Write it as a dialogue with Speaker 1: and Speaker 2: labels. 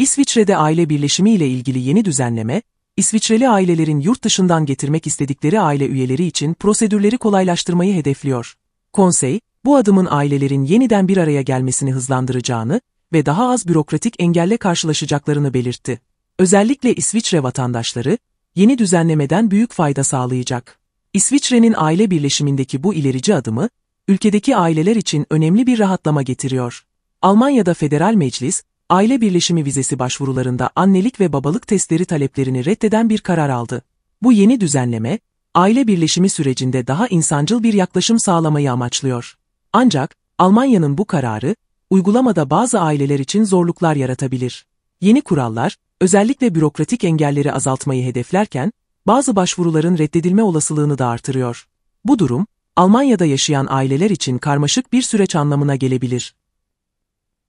Speaker 1: İsviçre'de aile birleşimi ile ilgili yeni düzenleme, İsviçreli ailelerin yurt dışından getirmek istedikleri aile üyeleri için prosedürleri kolaylaştırmayı hedefliyor. Konsey, bu adımın ailelerin yeniden bir araya gelmesini hızlandıracağını ve daha az bürokratik engelle karşılaşacaklarını belirtti. Özellikle İsviçre vatandaşları, yeni düzenlemeden büyük fayda sağlayacak. İsviçre'nin aile birleşimindeki bu ilerici adımı, ülkedeki aileler için önemli bir rahatlama getiriyor. Almanya'da Federal Meclis, aile birleşimi vizesi başvurularında annelik ve babalık testleri taleplerini reddeden bir karar aldı. Bu yeni düzenleme, aile birleşimi sürecinde daha insancıl bir yaklaşım sağlamayı amaçlıyor. Ancak, Almanya'nın bu kararı, uygulamada bazı aileler için zorluklar yaratabilir. Yeni kurallar, özellikle bürokratik engelleri azaltmayı hedeflerken, bazı başvuruların reddedilme olasılığını da artırıyor. Bu durum, Almanya'da yaşayan aileler için karmaşık bir süreç anlamına gelebilir.